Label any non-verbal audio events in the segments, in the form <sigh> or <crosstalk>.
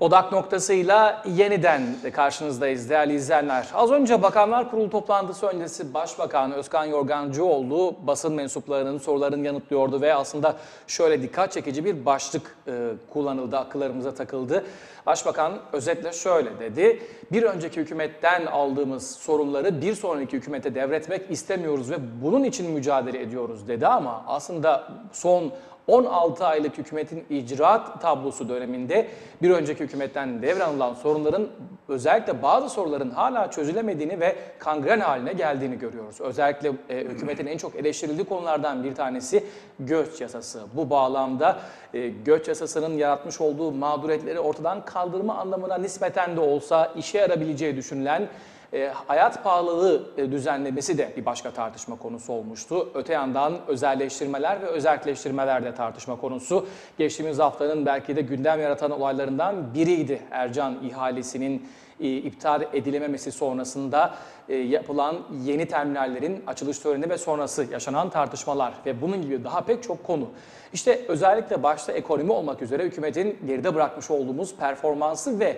Odak noktasıyla yeniden karşınızdayız değerli izleyenler. Az önce Bakanlar Kurulu toplantısı öncesi Başbakan Özkan Yorgancıoğlu basın mensuplarının sorularını yanıtlıyordu ve aslında şöyle dikkat çekici bir başlık e, kullanıldı, akıllarımıza takıldı. Başbakan özetle şöyle dedi. Bir önceki hükümetten aldığımız sorunları bir sonraki hükümete devretmek istemiyoruz ve bunun için mücadele ediyoruz dedi ama aslında son 16 aylık hükümetin icraat tablosu döneminde bir önceki hükümetten devranılan sorunların özellikle bazı soruların hala çözülemediğini ve kangren haline geldiğini görüyoruz. Özellikle e, hükümetin en çok eleştirildiği konulardan bir tanesi göç yasası. Bu bağlamda e, göç yasasının yaratmış olduğu mağduriyetleri ortadan kaldırma anlamına nispeten de olsa işe yarabileceği düşünülen e, hayat pahalılığı e, düzenlemesi de bir başka tartışma konusu olmuştu. Öte yandan özelleştirmeler ve özelleştirmeler de tartışma konusu. Geçtiğimiz haftanın belki de gündem yaratan olaylarından biriydi Ercan ihalesinin e, iptal edilememesi sonrasında e, yapılan yeni terminallerin açılış töreni ve sonrası yaşanan tartışmalar ve bunun gibi daha pek çok konu. İşte özellikle başta ekonomi olmak üzere hükümetin geride bırakmış olduğumuz performansı ve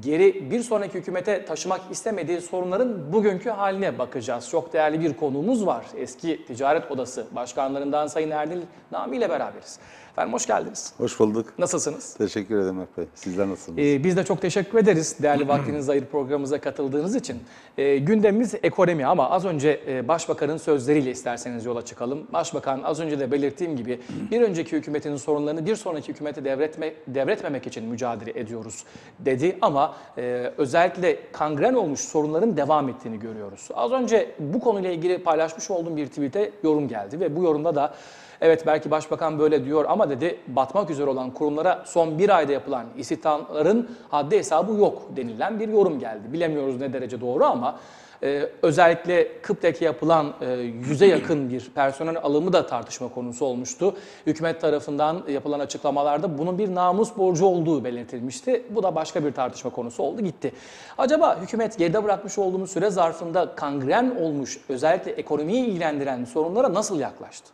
geri bir sonraki hükümete taşımak istemediği sorunların bugünkü haline bakacağız. Çok değerli bir konuğumuz var. Eski Ticaret Odası Başkanlarından Sayın Erdil Nami ile beraberiz. Efendim hoş geldiniz. Hoş bulduk. Nasılsınız? Teşekkür ederim Erp Sizler nasılsınız? Ee, biz de çok teşekkür ederiz değerli <clears throat> vaktinizi ayırıp programımıza katıldığınız için. Ee, gündemimiz ekonomi ama az önce e, Başbakan'ın sözleriyle isterseniz yola çıkalım. Başbakan az önce de belirttiğim gibi bir önceki hükümetin sorunlarını bir sonraki hükümete devretme, devretmemek için mücadele ediyoruz dedi ama ama e, özellikle kangren olmuş sorunların devam ettiğini görüyoruz. Az önce bu konuyla ilgili paylaşmış olduğum bir tweet'e yorum geldi ve bu yorumda da Evet belki başbakan böyle diyor ama dedi batmak üzere olan kurumlara son bir ayda yapılan istihdamların haddi hesabı yok denilen bir yorum geldi. Bilemiyoruz ne derece doğru ama ee, özellikle Kıbrıs'taki yapılan e, yüze yakın bir personel alımı da tartışma konusu olmuştu. Hükümet tarafından yapılan açıklamalarda bunun bir namus borcu olduğu belirtilmişti. Bu da başka bir tartışma konusu oldu gitti. Acaba hükümet geride bırakmış olduğumuz süre zarfında kangren olmuş özellikle ekonomiyi ilgilendiren sorunlara nasıl yaklaştı?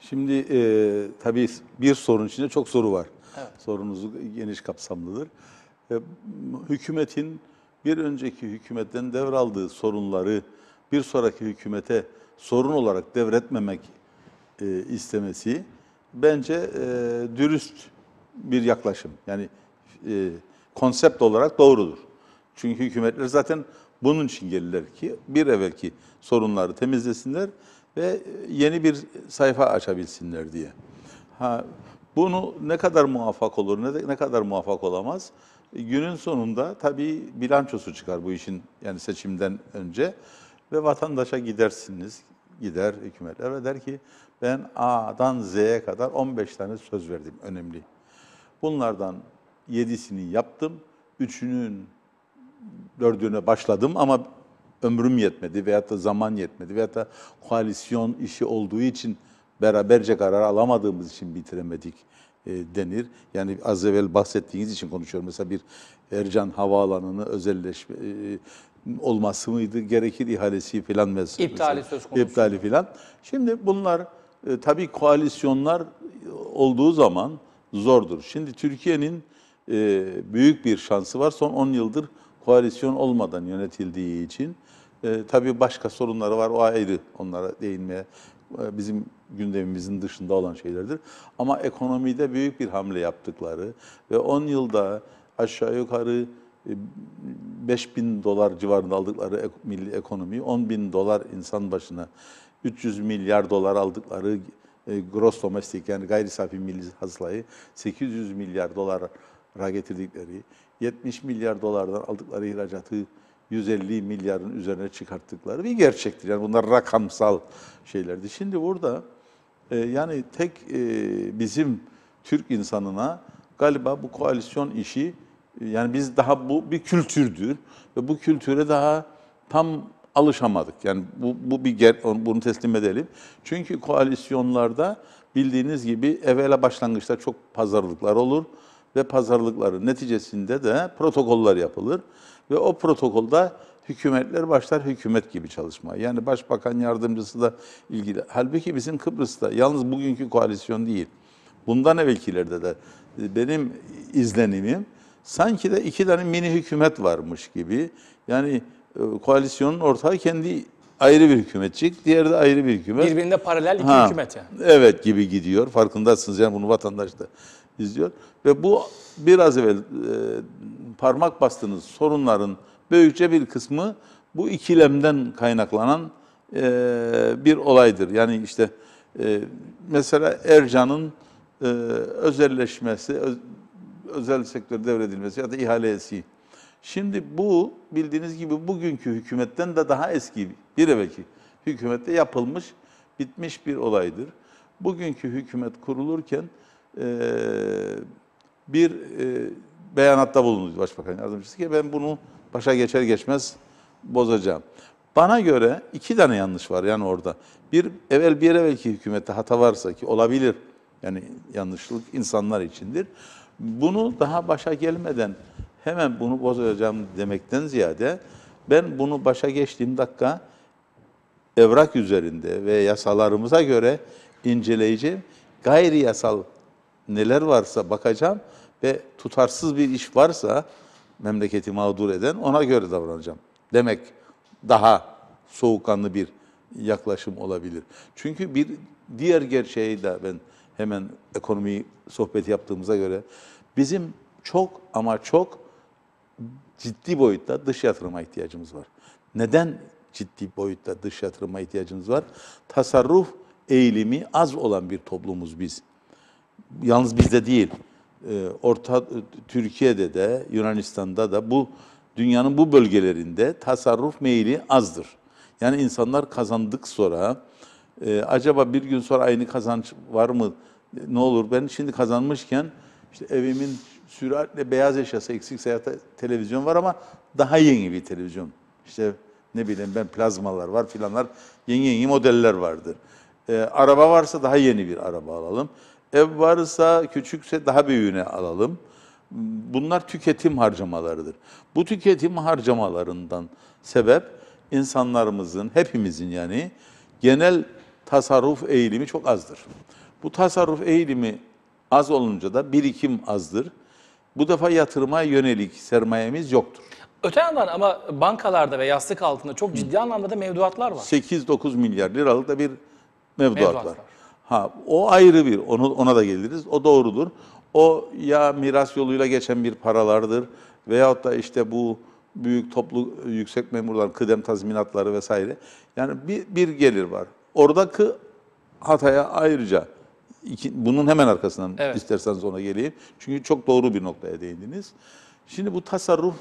Şimdi e, tabii bir sorun içinde çok soru var. Evet. Sorunuz geniş kapsamlıdır. E, hükümetin bir önceki hükümetten devraldığı sorunları bir sonraki hükümete sorun olarak devretmemek e, istemesi bence e, dürüst bir yaklaşım. Yani e, konsept olarak doğrudur. Çünkü hükümetler zaten bunun için gelirler ki bir evvelki sorunları temizlesinler ve yeni bir sayfa açabilsinler diye. Ha, bunu ne kadar muvaffak olur, ne, de, ne kadar muvaffak olamaz Günün sonunda tabii bilançosu çıkar bu işin yani seçimden önce ve vatandaşa gidersiniz, gider hükümetler ve der ki ben A'dan Z'ye kadar 15 tane söz verdim önemli. Bunlardan 7'sini yaptım, 3'ünün 4'üne başladım ama ömrüm yetmedi veyahut da zaman yetmedi veyahut da koalisyon işi olduğu için beraberce karar alamadığımız için bitiremedik e, denir. Yani az evvel bahsettiğiniz için konuşuyorum. Mesela bir Ercan Havaalanı'nı özelleşme e, olması mıydı? Gerekir ihalesi filan mesela. İptali söz konusu. İptali filan. Şimdi bunlar e, tabii koalisyonlar olduğu zaman zordur. Şimdi Türkiye'nin büyük bir şansı var. Son 10 yıldır koalisyon olmadan yönetildiği için. tabii başka sorunları var. O ayrı. Onlara değinmeye e, bizim gündemimizin dışında olan şeylerdir. Ama ekonomide büyük bir hamle yaptıkları ve 10 yılda aşağı yukarı 5 e, bin dolar civarında aldıkları milli ekonomiyi 10 bin dolar insan başına 300 milyar dolar aldıkları e, gross domestic yani gayri safi milli hasılayı 800 milyar dolara getirdikleri 70 milyar dolardan aldıkları ihracatı 150 milyarın üzerine çıkarttıkları bir gerçektir. Yani bunlar rakamsal şeylerdi. Şimdi burada e, yani tek e, bizim Türk insanına galiba bu koalisyon işi e, yani biz daha bu bir kültürdür ve bu kültüre daha tam alışamadık. Yani bu, bu bir ger bunu teslim edelim. Çünkü koalisyonlarda bildiğiniz gibi evvela başlangıçta çok pazarlıklar olur ve pazarlıkların neticesinde de protokoller yapılır. Ve o protokolda hükümetler başlar hükümet gibi çalışmaya. Yani başbakan yardımcısı da ilgili. Halbuki bizim Kıbrıs'ta yalnız bugünkü koalisyon değil. Bundan evvelkilerde de e, benim izlenimim sanki de iki tane mini hükümet varmış gibi. Yani e, koalisyonun ortağı kendi ayrı bir hükümetçik, diğeri de ayrı bir hükümet. Birbirinde paralel iki ha, hükümet yani. Evet gibi gidiyor. Farkındasınız yani bunu vatandaşta izliyor. Ve bu biraz evvel e, parmak bastığınız sorunların büyükçe bir kısmı bu ikilemden kaynaklanan e, bir olaydır. Yani işte e, mesela Ercan'ın e, özelleşmesi, öz, özel sektör devredilmesi ya da ihalesi. Şimdi bu bildiğiniz gibi bugünkü hükümetten de daha eski bir evvelki hükümette yapılmış, bitmiş bir olaydır. Bugünkü hükümet kurulurken ee, bir e, beyanatta bulundu Başbakan Yardımcısı ki ben bunu başa geçer geçmez bozacağım. Bana göre iki tane yanlış var yani orada. Bir evvel bir yere belki hükümette hata varsa ki olabilir. Yani yanlışlık insanlar içindir. Bunu daha başa gelmeden hemen bunu bozacağım demekten ziyade ben bunu başa geçtiğim dakika evrak üzerinde ve yasalarımıza göre inceleyeceğim. Gayri yasal neler varsa bakacağım ve tutarsız bir iş varsa memleketi mağdur eden ona göre davranacağım. Demek daha soğukkanlı bir yaklaşım olabilir. Çünkü bir diğer gerçeği de ben hemen ekonomi sohbeti yaptığımıza göre bizim çok ama çok ciddi boyutta dış yatırıma ihtiyacımız var. Neden ciddi boyutta dış yatırıma ihtiyacımız var? Tasarruf eğilimi az olan bir toplumuz biz yalnız bizde değil, e, Orta e, Türkiye'de de Yunanistan'da da bu dünyanın bu bölgelerinde tasarruf meyili azdır. Yani insanlar kazandık sonra e, acaba bir gün sonra aynı kazanç var mı? Ne olur ben şimdi kazanmışken işte evimin süratle beyaz eşyası eksikse ya televizyon var ama daha yeni bir televizyon. İşte ne bileyim ben plazmalar var filanlar yeni yeni modeller vardır. E, araba varsa daha yeni bir araba alalım. Ev varsa küçükse daha büyüğüne alalım. Bunlar tüketim harcamalarıdır. Bu tüketim harcamalarından sebep insanlarımızın, hepimizin yani genel tasarruf eğilimi çok azdır. Bu tasarruf eğilimi az olunca da birikim azdır. Bu defa yatırıma yönelik sermayemiz yoktur. Öte yandan ama bankalarda ve yastık altında çok ciddi anlamda da mevduatlar var. 8-9 milyar liralık da bir mevduat, mevduat var. var. Ha, o ayrı bir, onu, ona da geliriz. O doğrudur. O ya miras yoluyla geçen bir paralardır veyahut da işte bu büyük toplu yüksek memurlar, kıdem tazminatları vesaire. Yani bir, bir gelir var. Oradaki hataya ayrıca iki, bunun hemen arkasından evet. isterseniz ona geleyim. Çünkü çok doğru bir noktaya değindiniz. Şimdi bu tasarruf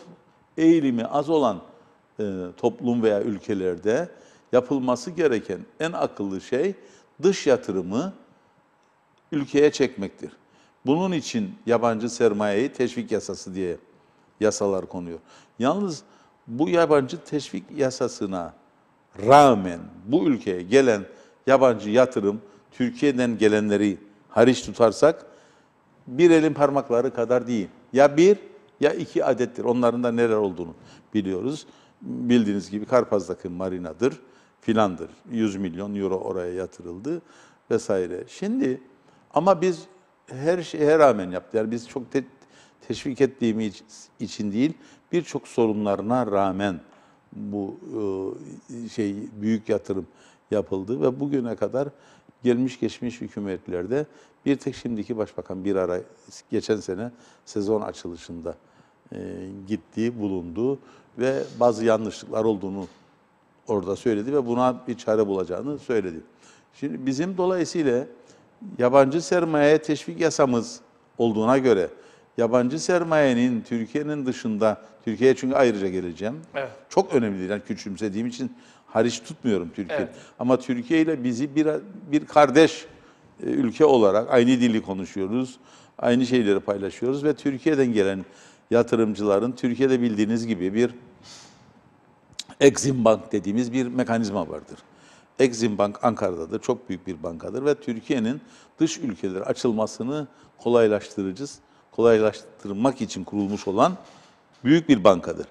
eğilimi az olan e, toplum veya ülkelerde yapılması gereken en akıllı şey dış yatırımı ülkeye çekmektir. Bunun için yabancı sermayeyi teşvik yasası diye yasalar konuyor. Yalnız bu yabancı teşvik yasasına rağmen bu ülkeye gelen yabancı yatırım Türkiye'den gelenleri hariç tutarsak bir elin parmakları kadar değil. Ya bir ya iki adettir. Onların da neler olduğunu biliyoruz. Bildiğiniz gibi Karpaz'daki marinadır filandır. 100 milyon euro oraya yatırıldı vesaire. Şimdi ama biz her şeye rağmen yaptık. Yani biz çok te teşvik ettiğimiz için değil, birçok sorunlarına rağmen bu e, şey büyük yatırım yapıldı ve bugüne kadar gelmiş geçmiş hükümetlerde bir tek şimdiki başbakan bir ara geçen sene sezon açılışında e, gittiği bulundu ve bazı yanlışlıklar olduğunu orada söyledi ve buna bir çare bulacağını söyledi. Şimdi bizim dolayısıyla yabancı sermayeye teşvik yasamız olduğuna göre yabancı sermayenin Türkiye'nin dışında, Türkiye'ye çünkü ayrıca geleceğim. Evet. Çok önemli Yani küçümsediğim için hariç tutmuyorum Türkiye. Evet. Ama Türkiye ile bizi bir, bir kardeş e, ülke olarak aynı dili konuşuyoruz. Aynı şeyleri paylaşıyoruz ve Türkiye'den gelen yatırımcıların Türkiye'de bildiğiniz gibi bir Exim Bank dediğimiz bir mekanizma vardır. Exim Bank Ankara'dadır, çok büyük bir bankadır ve Türkiye'nin dış ülkelere açılmasını kolaylaştırıcız, kolaylaştırmak için kurulmuş olan büyük bir bankadır.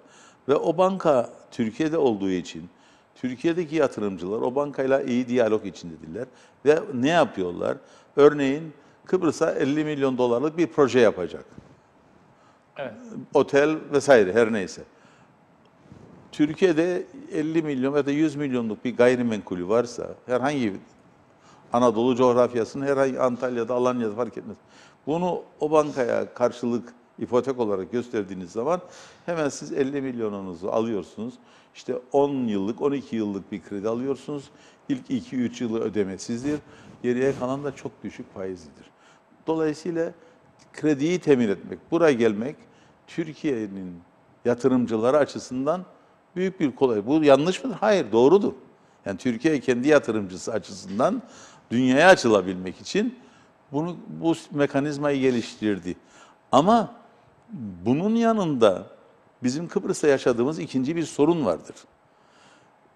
Ve o banka Türkiye'de olduğu için Türkiye'deki yatırımcılar o bankayla iyi diyalog içindedirler ve ne yapıyorlar? Örneğin Kıbrıs'a 50 milyon dolarlık bir proje yapacak. Evet. Otel vesaire her neyse. Türkiye'de 50 milyon ya da 100 milyonluk bir gayrimenkulü varsa herhangi bir Anadolu coğrafyasının herhangi Antalya'da, Alanya'da fark etmez. Bunu o bankaya karşılık ipotek olarak gösterdiğiniz zaman hemen siz 50 milyonunuzu alıyorsunuz. İşte 10 yıllık, 12 yıllık bir kredi alıyorsunuz. İlk 2-3 yılı ödemesizdir. Geriye kalan da çok düşük faizidir. Dolayısıyla krediyi temin etmek, buraya gelmek Türkiye'nin yatırımcıları açısından büyük bir kolay. Bu yanlış mıdır? Hayır, doğrudur. Yani Türkiye kendi yatırımcısı açısından dünyaya açılabilmek için bunu bu mekanizmayı geliştirdi. Ama bunun yanında bizim Kıbrıs'ta yaşadığımız ikinci bir sorun vardır.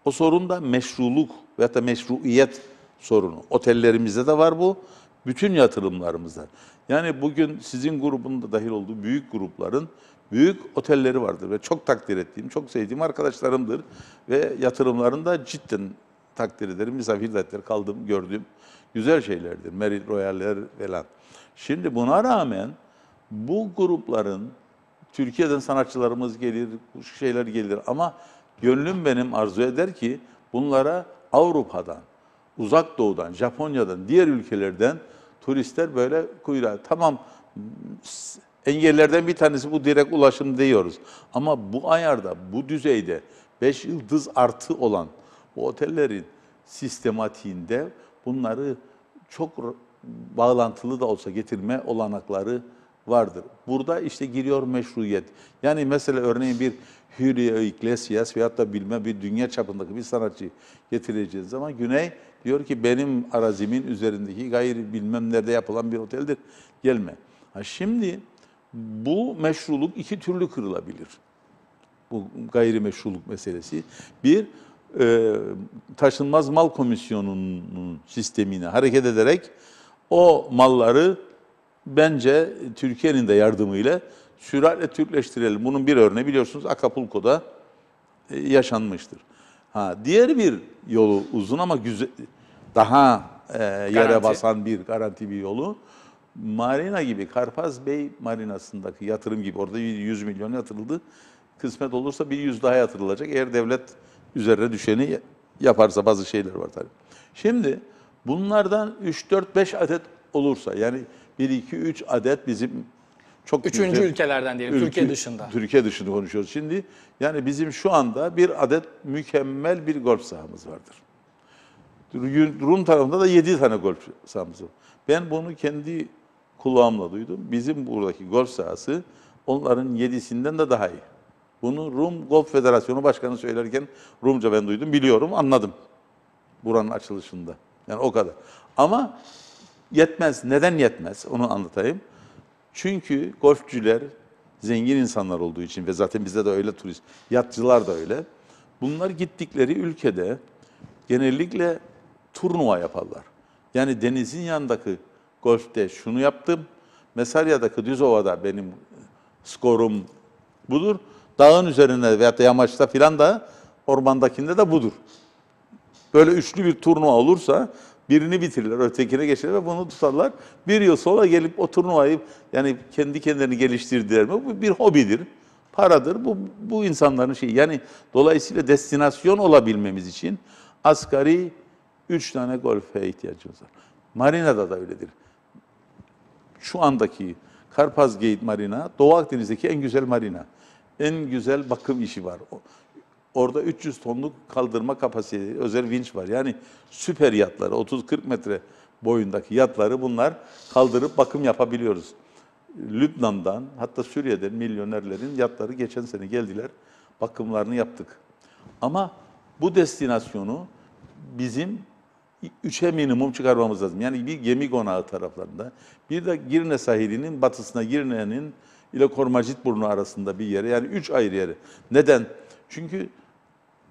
O sorun da meşruluk veya da meşruiyet sorunu. Otellerimizde de var bu. Bütün yatırımlarımızda. Yani bugün sizin grubunda dahil olduğu büyük grupların büyük otelleri vardır ve çok takdir ettiğim, çok sevdiğim arkadaşlarımdır. Ve yatırımlarında cidden takdir ederim, misafir ettir, kaldım, gördüğüm güzel şeylerdir. Merit Royaller falan. Şimdi buna rağmen bu grupların Türkiye'den sanatçılarımız gelir, bu şeyler gelir ama gönlüm benim arzu eder ki bunlara Avrupa'dan, Uzak Doğu'dan, Japonya'dan, diğer ülkelerden turistler böyle kuyruğa tamam engellerden bir tanesi bu direkt ulaşım diyoruz. Ama bu ayarda, bu düzeyde 5 yıldız artı olan bu otellerin sistematiğinde bunları çok bağlantılı da olsa getirme olanakları vardır. Burada işte giriyor meşruiyet. Yani mesela örneğin bir Julio Iglesias veyahut da bilme bir dünya çapındaki bir sanatçı getireceğiz zaman Güney diyor ki benim arazimin üzerindeki gayri bilmem nerede yapılan bir oteldir. Gelme. Ha şimdi bu meşruluk iki türlü kırılabilir. Bu gayrimeşruluk meselesi. Bir, e, taşınmaz mal komisyonunun sistemine hareket ederek o malları bence Türkiye'nin de yardımıyla süratle Türkleştirelim. Bunun bir örneği biliyorsunuz Acapulco'da e, yaşanmıştır. Ha, diğer bir yolu uzun ama güzel, daha e, yere garanti. basan bir garanti bir yolu marina gibi Karpaz Bey marinasındaki yatırım gibi orada 100 milyon yatırıldı. Kısmet olursa bir yüz daha yatırılacak. Eğer devlet üzerine düşeni yaparsa bazı şeyler var tabii. Şimdi bunlardan 3 4 5 adet olursa yani 1 2 3 adet bizim çok Üçüncü güzel, ülkelerden diyelim, ülke, Türkiye dışında. Türkiye dışında konuşuyoruz şimdi. Yani bizim şu anda bir adet mükemmel bir golf sahamız vardır. Rum tarafında da 7 tane golf sahamız var. Ben bunu kendi kulağımla duydum. Bizim buradaki golf sahası onların yedisinden de daha iyi. Bunu Rum Golf Federasyonu Başkanı söylerken Rumca ben duydum, biliyorum, anladım. Buranın açılışında. Yani o kadar. Ama yetmez. Neden yetmez? Onu anlatayım. Çünkü golfçüler zengin insanlar olduğu için ve zaten bizde de öyle turist, yatçılar da öyle. Bunlar gittikleri ülkede genellikle turnuva yaparlar. Yani denizin yanındaki golfte şunu yaptım. Mesarya'daki Ova'da benim skorum budur. Dağın üzerinde veyahut da yamaçta filan da ormandakinde de budur. Böyle üçlü bir turnuva olursa birini bitirirler, ötekine geçerler ve bunu tutarlar. Bir yıl sonra gelip o turnuvayı yani kendi kendilerini geliştirdiler mi? Bu bir hobidir, paradır. Bu, bu insanların şeyi. Yani dolayısıyla destinasyon olabilmemiz için asgari üç tane golfe ihtiyacımız var. Marina'da da öyledir şu andaki Karpaz Gate Marina Doğu Akdeniz'deki en güzel marina. En güzel bakım işi var. Orada 300 tonluk kaldırma kapasitesi, özel vinç var. Yani süper yatları, 30-40 metre boyundaki yatları bunlar kaldırıp bakım yapabiliyoruz. Lübnan'dan hatta Suriye'den milyonerlerin yatları geçen sene geldiler. Bakımlarını yaptık. Ama bu destinasyonu bizim üçe minimum çıkarmamız lazım. Yani bir gemi konağı taraflarında, bir de Girne sahilinin batısına Girne'nin ile Kormacit burnu arasında bir yere yani üç ayrı yere. Neden? Çünkü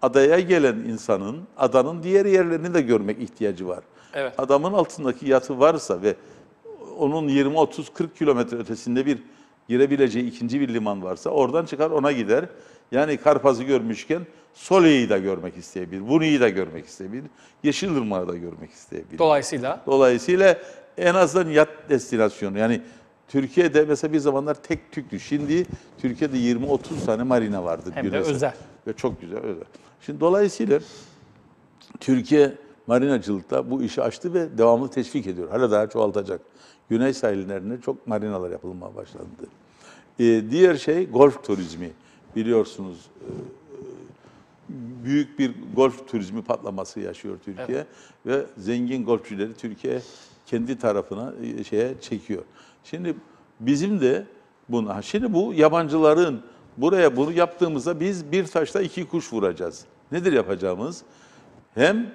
adaya gelen insanın adanın diğer yerlerini de görmek ihtiyacı var. Evet. Adamın altındaki yatı varsa ve onun 20 30 40 kilometre ötesinde bir girebileceği ikinci bir liman varsa oradan çıkar ona gider. Yani Karpaz'ı görmüşken Soleil'i de görmek isteyebilir, Vuni'yi de görmek isteyebilir, yeşil Yeşilırmak'ı da görmek isteyebilir. Dolayısıyla? Dolayısıyla en azından yat destinasyonu yani Türkiye'de mesela bir zamanlar tek tüklü. Şimdi Türkiye'de 20-30 tane marina vardı. Hem de özel. Ve çok güzel özel. Şimdi dolayısıyla Türkiye marinacılıkta bu işi açtı ve devamlı teşvik ediyor. Hala daha çoğaltacak. Güney sahillerinde çok marinalar yapılmaya başlandı. Ee, diğer şey golf turizmi. Biliyorsunuz e, büyük bir golf turizmi patlaması yaşıyor Türkiye evet. ve zengin golfçüleri Türkiye kendi tarafına e, şeye çekiyor. Şimdi bizim de buna şimdi bu yabancıların buraya bunu yaptığımızda biz bir taşla iki kuş vuracağız. Nedir yapacağımız? Hem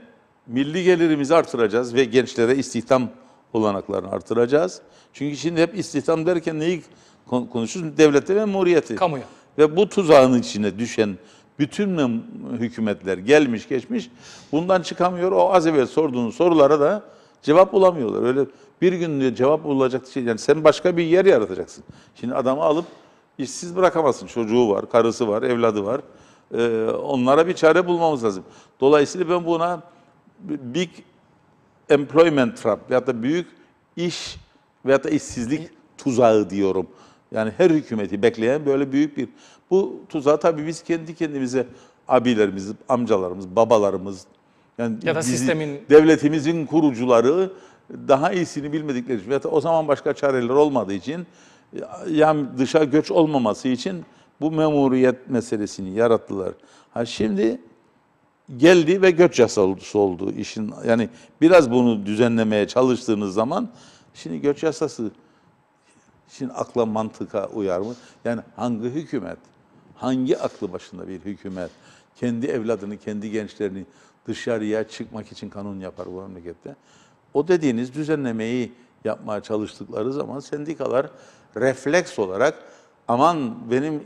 milli gelirimizi artıracağız ve gençlere istihdam olanaklarını artıracağız. Çünkü şimdi hep istihdam derken neyi konuşuyoruz? Devlete ve memuriyeti. Kamuya. Ve bu tuzağın içine düşen bütün hükümetler gelmiş geçmiş bundan çıkamıyor. O az evvel sorduğun sorulara da cevap bulamıyorlar. Öyle bir gün diyor cevap bulacak şey yani sen başka bir yer yaratacaksın. Şimdi adamı alıp işsiz bırakamazsın. Çocuğu var, karısı var, evladı var. Ee, onlara bir çare bulmamız lazım. Dolayısıyla ben buna big employment trap ya da büyük iş veya da işsizlik tuzağı diyorum. Yani her hükümeti bekleyen böyle büyük bir bu tuzağa tabii biz kendi kendimize abilerimiz, amcalarımız, babalarımız yani ya da bizi, sistemin devletimizin kurucuları daha iyisini bilmedikleri için o zaman başka çareler olmadığı için yani dışa göç olmaması için bu memuriyet meselesini yarattılar. Ha şimdi geldi ve göç yasası oldu işin. Yani biraz bunu düzenlemeye çalıştığınız zaman şimdi göç yasası şimdi akla mantıka uyar mı? Yani hangi hükümet hangi aklı başında bir hükümet kendi evladını, kendi gençlerini dışarıya çıkmak için kanun yapar bu memlekette? O dediğiniz düzenlemeyi yapmaya çalıştıkları zaman sendikalar refleks olarak aman benim e,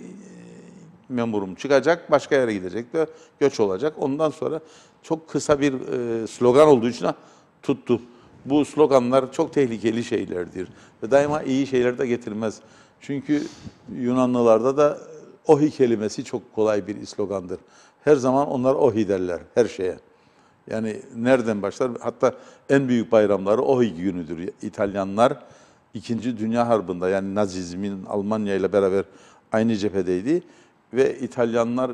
memurum çıkacak, başka yere gidecek ve göç olacak. Ondan sonra çok kısa bir e, slogan olduğu için ah, tuttu. Bu sloganlar çok tehlikeli şeylerdir ve daima iyi şeyler de getirmez. Çünkü Yunanlılarda da Ohi kelimesi çok kolay bir slogandır. Her zaman onlar ohi derler her şeye. Yani nereden başlar? Hatta en büyük bayramları ohi günüdür. İtalyanlar İkinci Dünya Harbi'nde yani Nazizmin Almanya ile beraber aynı cephedeydi ve İtalyanlar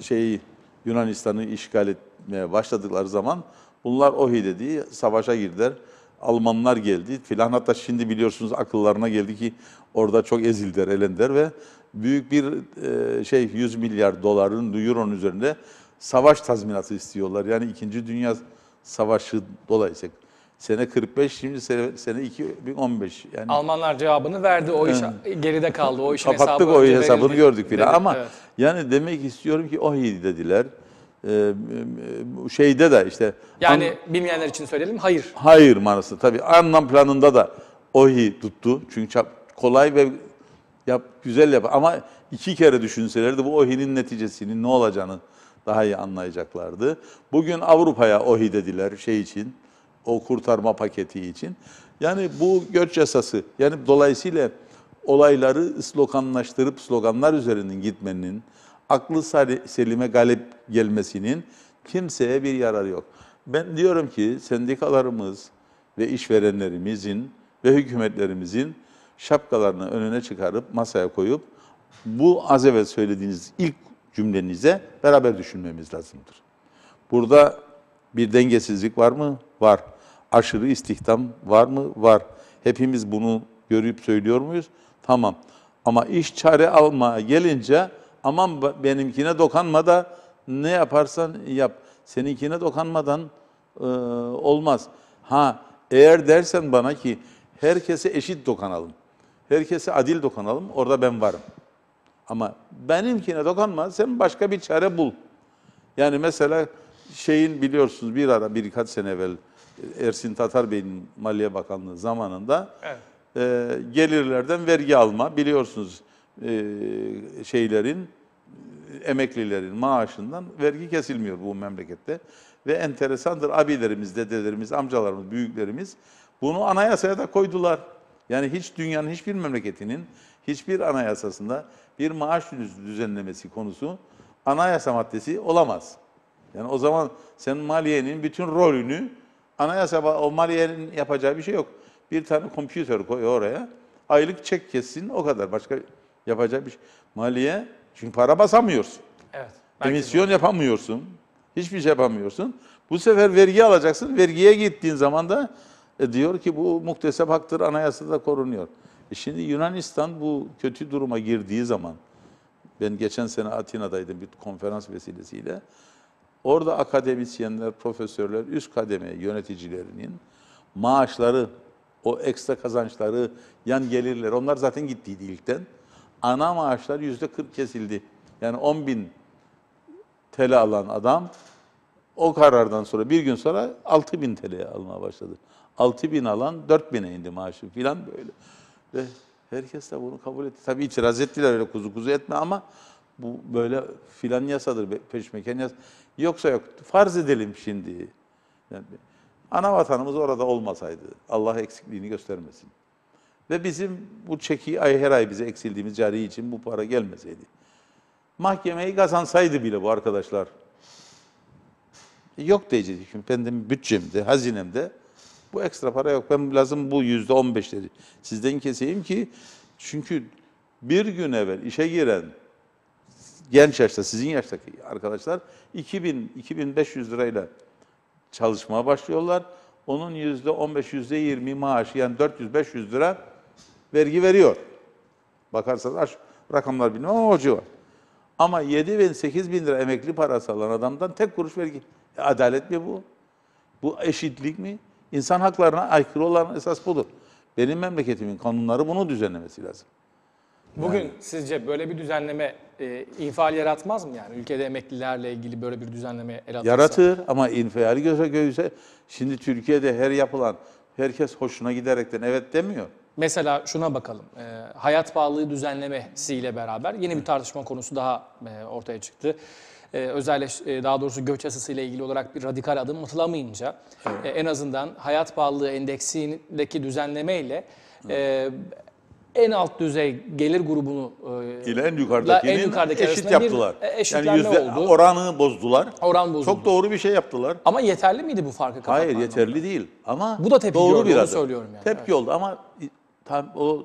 şey Yunanistan'ı işgal etmeye başladıkları zaman bunlar ohi dediği savaşa girdiler. Almanlar geldi filan. Hatta şimdi biliyorsunuz akıllarına geldi ki orada çok ezildiler, elendiler ve büyük bir e, şey 100 milyar doların, euronun üzerinde savaş tazminatı istiyorlar. Yani 2. Dünya Savaşı dolayısıyla. Sene 45, şimdi sene, sene 2015. Yani Almanlar cevabını verdi. O iş geride kaldı. O işin kapattık hesabı o hesabını verildi. gördük bile Ama evet. yani demek istiyorum ki o iyi dediler. Ee, şeyde de işte yani an, bilmeyenler için söyleyelim hayır. Hayır manası tabii. Anlam planında da OHİ tuttu. Çünkü kolay ve Yap, güzel yap. Ama iki kere düşünselerdi bu OHİ'nin neticesini ne olacağını daha iyi anlayacaklardı. Bugün Avrupa'ya OHİ dediler şey için, o kurtarma paketi için. Yani bu göç yasası, yani dolayısıyla olayları sloganlaştırıp sloganlar üzerinden gitmenin, aklı selime galip gelmesinin kimseye bir yararı yok. Ben diyorum ki sendikalarımız ve işverenlerimizin ve hükümetlerimizin şapkalarını önüne çıkarıp masaya koyup bu az evvel söylediğiniz ilk cümlenize beraber düşünmemiz lazımdır. Burada bir dengesizlik var mı? Var. Aşırı istihdam var mı? Var. Hepimiz bunu görüp söylüyor muyuz? Tamam. Ama iş çare alma gelince aman benimkine dokanma da ne yaparsan yap. Seninkine dokanmadan e, olmaz. Ha eğer dersen bana ki herkese eşit dokanalım. Herkese adil dokunalım. Orada ben varım. Ama benimkine dokunma. Sen başka bir çare bul. Yani mesela şeyin biliyorsunuz bir ara birkaç sene evvel Ersin Tatar Bey'in Maliye Bakanlığı zamanında evet. e, gelirlerden vergi alma biliyorsunuz e, şeylerin emeklilerin maaşından vergi kesilmiyor bu memlekette. Ve enteresandır abilerimiz, dedelerimiz, amcalarımız, büyüklerimiz bunu anayasaya da koydular. Yani hiç dünyanın hiçbir memleketinin hiçbir anayasasında bir maaş düzenlemesi konusu anayasa maddesi olamaz. Yani o zaman sen maliyenin bütün rolünü anayasa o maliyenin yapacağı bir şey yok. Bir tane kompüter koy oraya. Aylık çek kessin o kadar. Başka yapacağı bir şey. Maliye çünkü para basamıyorsun. Evet. Emisyon yapamıyorsun. Hiçbir şey yapamıyorsun. Bu sefer vergi alacaksın. Vergiye gittiğin zaman da e diyor ki bu mukteseb haktır, anayasada korunuyor. E şimdi Yunanistan bu kötü duruma girdiği zaman, ben geçen sene Atina'daydım bir konferans vesilesiyle, orada akademisyenler, profesörler, üst kademe yöneticilerinin maaşları, o ekstra kazançları, yan gelirler, onlar zaten gittiydi ilkten. Ana maaşlar yüzde 40 kesildi. Yani 10 bin TL alan adam o karardan sonra bir gün sonra 6 bin TL'ye almaya başladı. 6 bin alan 4 bine indi maaşı filan böyle. Ve herkes de bunu kabul etti. Tabii itiraz ettiler öyle kuzu kuzu etme ama bu böyle filan yasadır, peşmeken yasa. Yoksa yok. Farz edelim şimdi. Yani ana vatanımız orada olmasaydı. Allah eksikliğini göstermesin. Ve bizim bu çeki ay her ay bize eksildiğimiz cari için bu para gelmeseydi. Mahkemeyi kazansaydı bile bu arkadaşlar. Yok diyeceğiz Benim bütçemde, hazinemde bu ekstra para yok. Ben lazım bu yüzde on beşleri sizden keseyim ki çünkü bir gün evvel işe giren genç yaşta sizin yaştaki arkadaşlar 2000 2500 lirayla çalışmaya başlıyorlar. Onun yüzde on beş yüzde yirmi maaşı yani 400 500 lira vergi veriyor. Bakarsanız rakamlar bilmem ama o civar. Ama 7 bin 8 bin lira emekli parası alan adamdan tek kuruş vergi. E, adalet mi bu? Bu eşitlik mi? İnsan haklarına aykırı olan esas budur. Benim memleketimin kanunları bunu düzenlemesi lazım. Bugün yani. sizce böyle bir düzenleme e, infial yaratmaz mı yani? Ülkede emeklilerle ilgili böyle bir düzenleme el atırsa? Yaratır ama infiali göze göğüse. Şimdi Türkiye'de her yapılan herkes hoşuna giderekten evet demiyor. Mesela şuna bakalım. E, hayat pahalılığı düzenlemesiyle beraber yeni bir tartışma konusu daha e, ortaya çıktı e, ee, özelleş, e, daha doğrusu göç yasası ile ilgili olarak bir radikal adım atılamayınca evet. e, en azından hayat pahalılığı endeksindeki düzenlemeyle ile e, en alt düzey gelir grubunu ile e, en yukarıdakinin en yukarıdaki eşit yaptılar. Bir e, yani yüzde, oldu. Oranı bozdular. Oran bozuldu. Çok doğru bir şey yaptılar. Ama yeterli miydi bu farkı kapatmak? Hayır yeterli anlamda? değil ama Bu da tepki doğru bir adım. söylüyorum yani. Tepki evet. oldu ama tam o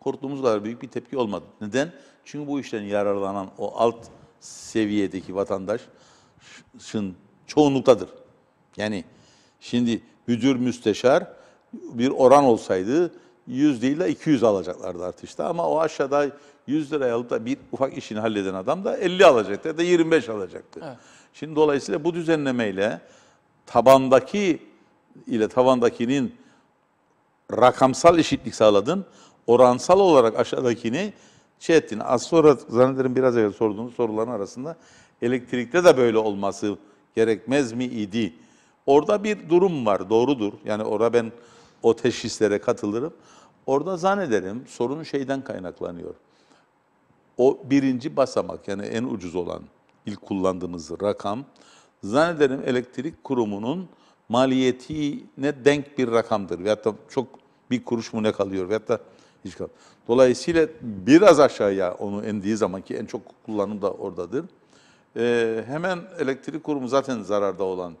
korktuğumuz kadar büyük bir tepki olmadı. Neden? Çünkü bu işten yararlanan o alt seviyedeki vatandaşın çoğunluktadır. Yani şimdi müdür müsteşar bir oran olsaydı 100 değil de 200 alacaklardı artışta ama o aşağıda 100 lira alıp da bir ufak işini halleden adam da 50 alacaktı ya da 25 alacaktı. Evet. Şimdi dolayısıyla bu düzenlemeyle tabandaki ile tavandakinin rakamsal eşitlik sağladın, oransal olarak aşağıdakini şey ettiğini, az sonra zannederim biraz evvel sorduğunuz soruların arasında elektrikte de böyle olması gerekmez mi idi? Orada bir durum var, doğrudur. Yani orada ben o teşhislere katılırım. Orada zannederim sorun şeyden kaynaklanıyor. O birinci basamak yani en ucuz olan ilk kullandığımız rakam zannederim elektrik kurumunun maliyetine denk bir rakamdır. Veyahut da çok bir kuruş mu ne kalıyor veyahut da hiç kalmadı. Dolayısıyla biraz aşağıya onu indiği zaman ki en çok kullanım da oradadır. Ee, hemen elektrik kurumu zaten zararda olan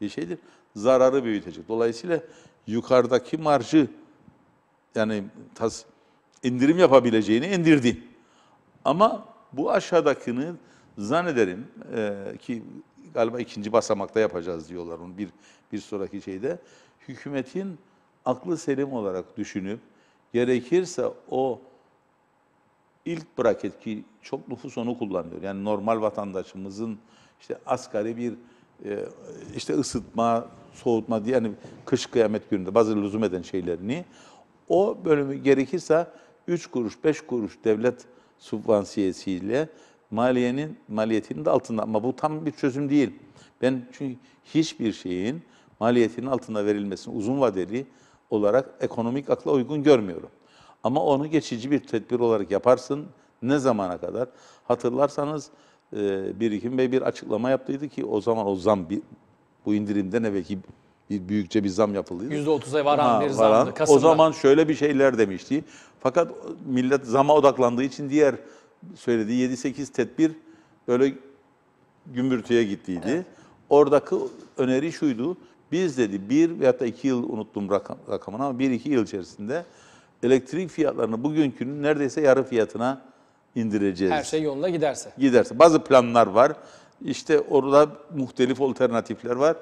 bir şeydir. Zararı büyütecek. Dolayısıyla yukarıdaki marjı yani tas, indirim yapabileceğini indirdi. Ama bu aşağıdakini zannederim e, ki galiba ikinci basamakta yapacağız diyorlar onu bir bir sonraki şeyde. Hükümetin aklı selim olarak düşünüp Gerekirse o ilk bracket ki çok nüfus onu kullanıyor. Yani normal vatandaşımızın işte asgari bir e, işte ısıtma, soğutma diye yani kış kıyamet gününde bazı lüzum eden şeylerini o bölümü gerekirse 3 kuruş, 5 kuruş devlet subvansiyesiyle maliyenin maliyetinin de altında ama bu tam bir çözüm değil. Ben çünkü hiçbir şeyin maliyetinin altında verilmesini uzun vadeli olarak ekonomik akla uygun görmüyorum. Ama onu geçici bir tedbir olarak yaparsın. Ne zamana kadar? Hatırlarsanız e, Birikim Bey bir açıklama yaptıydı ki o zaman o zam bir, bu indirimden evvelki bir büyükçe bir zam yapıldıydı. %30'a varan ha, bir zamdı Kasım'da. O zaman şöyle bir şeyler demişti. Fakat millet zama odaklandığı için diğer söylediği 7-8 tedbir böyle gümbürtüye gittiydi. Evet. Oradaki öneri şuydu. Biz dedi bir veyahut da iki yıl unuttum rakam, rakamını ama bir iki yıl içerisinde elektrik fiyatlarını bugünkünün neredeyse yarı fiyatına indireceğiz. Her şey yoluna giderse. Giderse. Bazı planlar var. İşte orada muhtelif alternatifler var.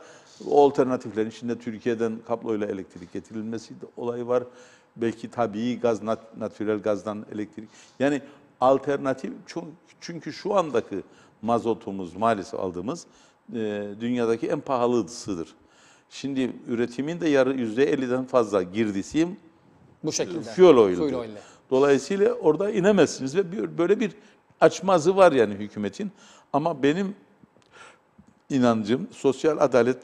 O alternatiflerin içinde Türkiye'den kabloyla elektrik getirilmesi de olayı var. Belki tabii gaz, nat natürel gazdan elektrik. Yani alternatif çünkü şu andaki mazotumuz maalesef aldığımız dünyadaki en pahalısıdır. Şimdi üretimin de yarı yüzde %50'den fazla girdisi bu şekilde. Fuel oil. Fuel oil. Dolayısıyla orada inemezsiniz ve böyle bir açmazı var yani hükümetin. Ama benim inancım sosyal adalet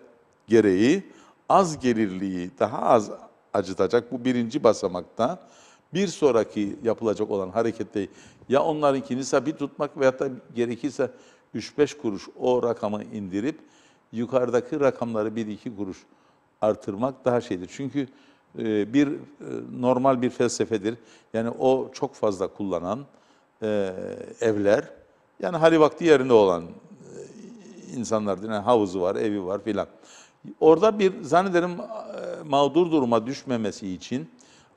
gereği az gelirliği daha az acıtacak bu birinci basamakta. Bir sonraki yapılacak olan harekette ya onlarınkini sabit tutmak veyahut da gerekirse 3-5 kuruş o rakamı indirip yukarıdaki rakamları bir iki kuruş artırmak daha şeydir. Çünkü e, bir e, normal bir felsefedir. Yani o çok fazla kullanan e, evler, yani hali vakti yerinde olan e, insanlardır. Yani havuzu var, evi var filan. Orada bir zannederim mağdur duruma düşmemesi için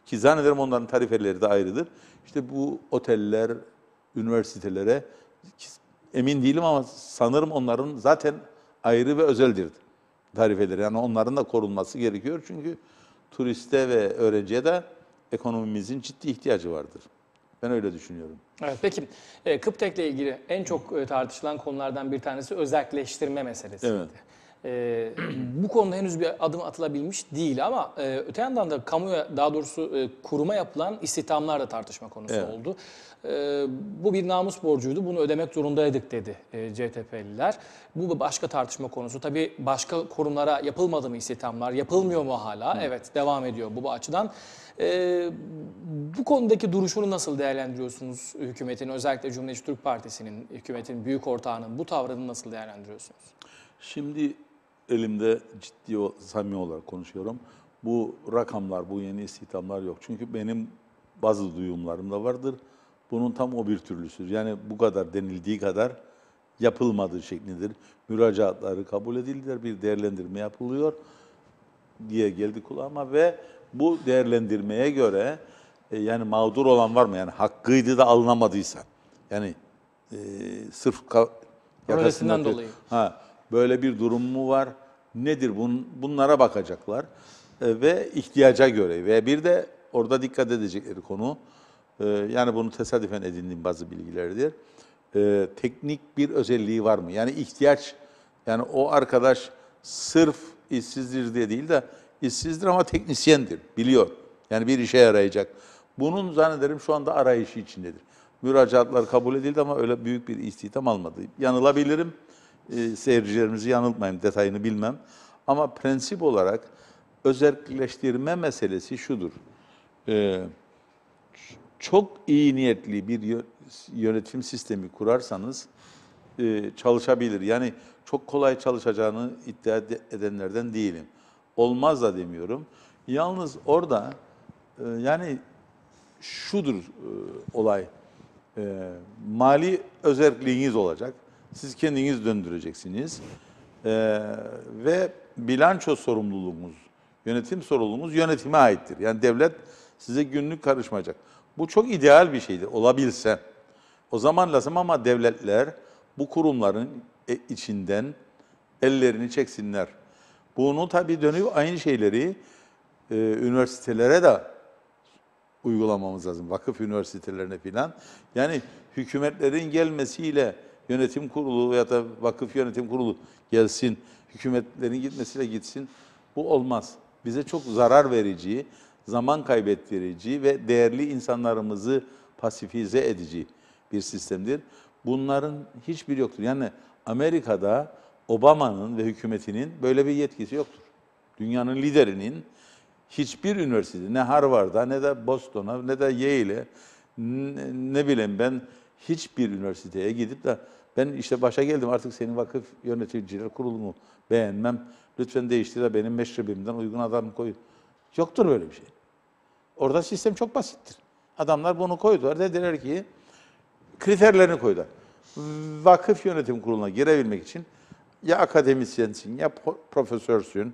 ki zannederim onların tarifeleri de ayrıdır. İşte bu oteller, üniversitelere emin değilim ama sanırım onların zaten ayrı ve özeldir tarifeleri. Yani onların da korunması gerekiyor. Çünkü turiste ve öğrenciye de ekonomimizin ciddi ihtiyacı vardır. Ben öyle düşünüyorum. Evet, peki e, Kıptek'le ilgili en çok e, tartışılan konulardan bir tanesi özelleştirme meselesiydi. Evet e, bu konuda henüz bir adım atılabilmiş değil ama e, öte yandan da kamuya daha doğrusu e, kuruma yapılan istihdamlar da tartışma konusu evet. oldu. E, bu bir namus borcuydu bunu ödemek zorundaydık dedi e, CTP'liler. Bu başka tartışma konusu. Tabii başka kurumlara yapılmadı mı istihdamlar? Yapılmıyor mu hala? Hı. Evet devam ediyor bu, bu açıdan. E, bu konudaki duruşunu nasıl değerlendiriyorsunuz hükümetin özellikle Cumhuriyet Türk Partisi'nin hükümetin büyük ortağının bu tavrını nasıl değerlendiriyorsunuz? Şimdi elimde ciddi o, samimi olarak konuşuyorum. Bu rakamlar, bu yeni istihdamlar yok. Çünkü benim bazı duyumlarım da vardır. Bunun tam o bir türlüsüdür. Yani bu kadar denildiği kadar yapılmadığı şeklindedir. Müracaatları kabul edildiler, bir değerlendirme yapılıyor diye geldi kulağıma ve bu değerlendirmeye göre e, yani mağdur olan var mı? Yani hakkıydı da alınamadıysa. Yani e, sırf yakasından dolayı. Ha, Böyle bir durum mu var? Nedir? Bun, bunlara bakacaklar. E, ve ihtiyaca göre ve bir de orada dikkat edecekleri konu e, yani bunu tesadüfen edindiğim bazı bilgilerdir. E, teknik bir özelliği var mı? Yani ihtiyaç yani o arkadaş sırf işsizdir diye değil de işsizdir ama teknisyendir, biliyor. Yani bir işe yarayacak. Bunun zannederim şu anda arayışı içindedir. Müracaatlar kabul edildi ama öyle büyük bir istihdam almadı. Yanılabilirim e, seyircilerimizi yanıltmayayım, detayını bilmem. Ama prensip olarak özelleştirme meselesi şudur. E, çok iyi niyetli bir yönetim sistemi kurarsanız e, çalışabilir. Yani çok kolay çalışacağını iddia edenlerden değilim. Olmaz da demiyorum. Yalnız orada e, yani şudur e, olay. E, mali özelliğiniz olacak. Siz kendiniz döndüreceksiniz. Ee, ve bilanço sorumluluğumuz, yönetim sorumluluğumuz yönetime aittir. Yani devlet size günlük karışmayacak. Bu çok ideal bir şeydir, olabilse. O zaman lazım ama devletler bu kurumların e, içinden ellerini çeksinler. Bunu tabii dönüp aynı şeyleri e, üniversitelere de uygulamamız lazım. Vakıf üniversitelerine filan. Yani hükümetlerin gelmesiyle yönetim kurulu veya da vakıf yönetim kurulu gelsin, hükümetlerin gitmesiyle gitsin. Bu olmaz. Bize çok zarar verici, zaman kaybettirici ve değerli insanlarımızı pasifize edici bir sistemdir. Bunların hiçbir yoktur. Yani Amerika'da Obama'nın ve hükümetinin böyle bir yetkisi yoktur. Dünyanın liderinin hiçbir üniversitede ne Harvard'a ne de Boston'a ne de Yale'e ne bileyim ben hiçbir üniversiteye gidip de ben işte başa geldim artık senin vakıf yöneticiler kurulumu beğenmem. Lütfen değiştir de benim meşrebimden uygun adam koy. Yoktur böyle bir şey. Orada sistem çok basittir. Adamlar bunu koydular dediler ki kriterlerini koydular. Vakıf yönetim kuruluna girebilmek için ya akademisyensin ya profesörsün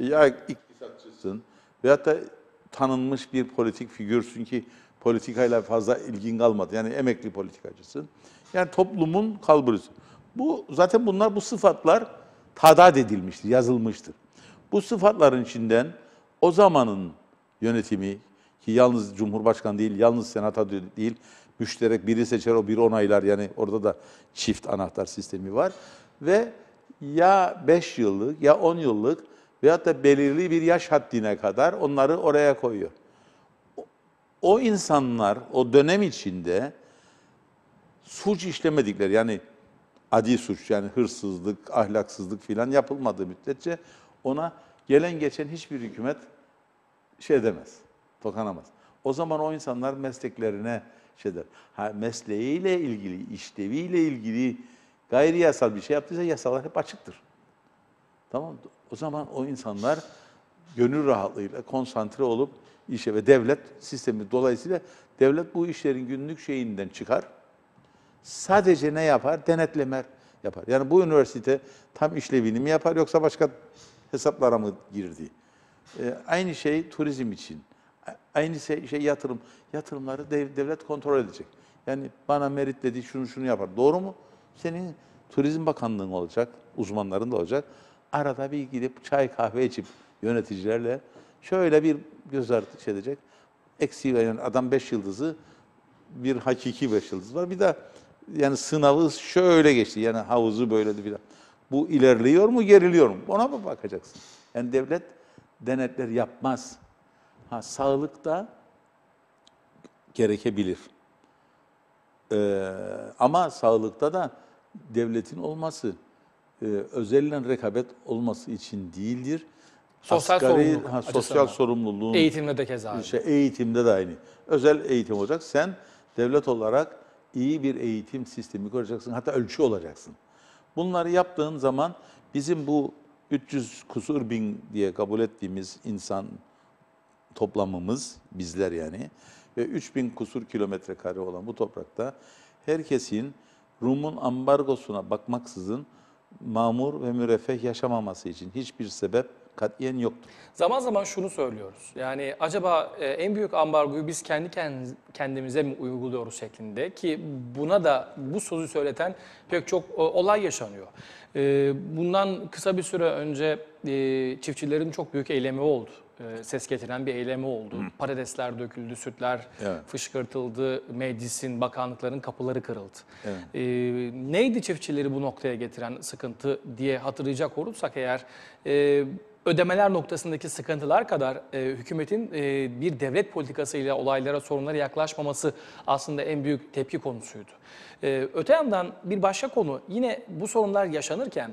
ya iktisatçısın veyahut da tanınmış bir politik figürsün ki politikayla fazla ilgin kalmadı. Yani emekli politikacısın. Yani toplumun kalburüsü. Bu zaten bunlar bu sıfatlar tadad edilmiştir, yazılmıştır. Bu sıfatların içinden o zamanın yönetimi ki yalnız Cumhurbaşkanı değil, yalnız Senato değil, müşterek biri seçer o biri onaylar yani orada da çift anahtar sistemi var ve ya 5 yıllık ya 10 yıllık veyahut da belirli bir yaş haddine kadar onları oraya koyuyor. O insanlar o dönem içinde suç işlemedikleri yani adi suç yani hırsızlık, ahlaksızlık filan yapılmadığı müddetçe ona gelen geçen hiçbir hükümet şey demez, tokanamaz. O zaman o insanlar mesleklerine şey der. Ha, mesleğiyle ilgili, işleviyle ilgili gayri yasal bir şey yaptıysa yasalar hep açıktır. Tamam O zaman o insanlar gönül rahatlığıyla konsantre olup işe ve devlet sistemi dolayısıyla devlet bu işlerin günlük şeyinden çıkar Sadece ne yapar? Denetleme yapar. Yani bu üniversite tam işlevini mi yapar yoksa başka hesaplara mı girdi? Ee, aynı şey turizm için. Aynı şey, şey yatırım. Yatırımları dev, devlet kontrol edecek. Yani bana merit dedi şunu şunu yapar. Doğru mu? Senin turizm bakanlığın olacak, uzmanların da olacak. Arada bir gidip çay kahve içip yöneticilerle şöyle bir göz artış şey edecek. Eksiği yani adam beş yıldızı bir hakiki beş yıldız var. Bir de yani sınavı şöyle geçti. Yani havuzu böyledi filan. Bu ilerliyor mu, geriliyor mu? Ona mı bakacaksın? Yani devlet denetler yapmaz. Ha sağlık da gerekebilir. Ee, ama sağlıkta da devletin olması, e, özelle rekabet olması için değildir. Sosyal Asgari, sorumluluk. Ha, sosyal sorumluluğun. Eğitimde de keza. Işte, eğitimde de aynı. Özel eğitim olacak. Sen devlet olarak iyi bir eğitim sistemi kuracaksın. Hatta ölçü olacaksın. Bunları yaptığın zaman bizim bu 300 kusur bin diye kabul ettiğimiz insan toplamımız, bizler yani ve 3000 kusur kilometre kare olan bu toprakta herkesin Rum'un ambargosuna bakmaksızın mamur ve müreffeh yaşamaması için hiçbir sebep katiyen yoktur. Zaman zaman şunu söylüyoruz. Yani acaba e, en büyük ambargoyu biz kendi kendimize mi uyguluyoruz şeklinde ki buna da bu sözü söyleten pek çok e, olay yaşanıyor. E, bundan kısa bir süre önce çiftçilerin çok büyük eylemi oldu ses getiren bir eylemi oldu. Hı. Patatesler döküldü, sütler evet. fışkırtıldı, meclisin, bakanlıkların kapıları kırıldı. Evet. Ee, neydi çiftçileri bu noktaya getiren sıkıntı diye hatırlayacak olursak eğer... E, ödemeler noktasındaki sıkıntılar kadar e, hükümetin e, bir devlet politikasıyla olaylara, sorunlara yaklaşmaması aslında en büyük tepki konusuydu. E, öte yandan bir başka konu yine bu sorunlar yaşanırken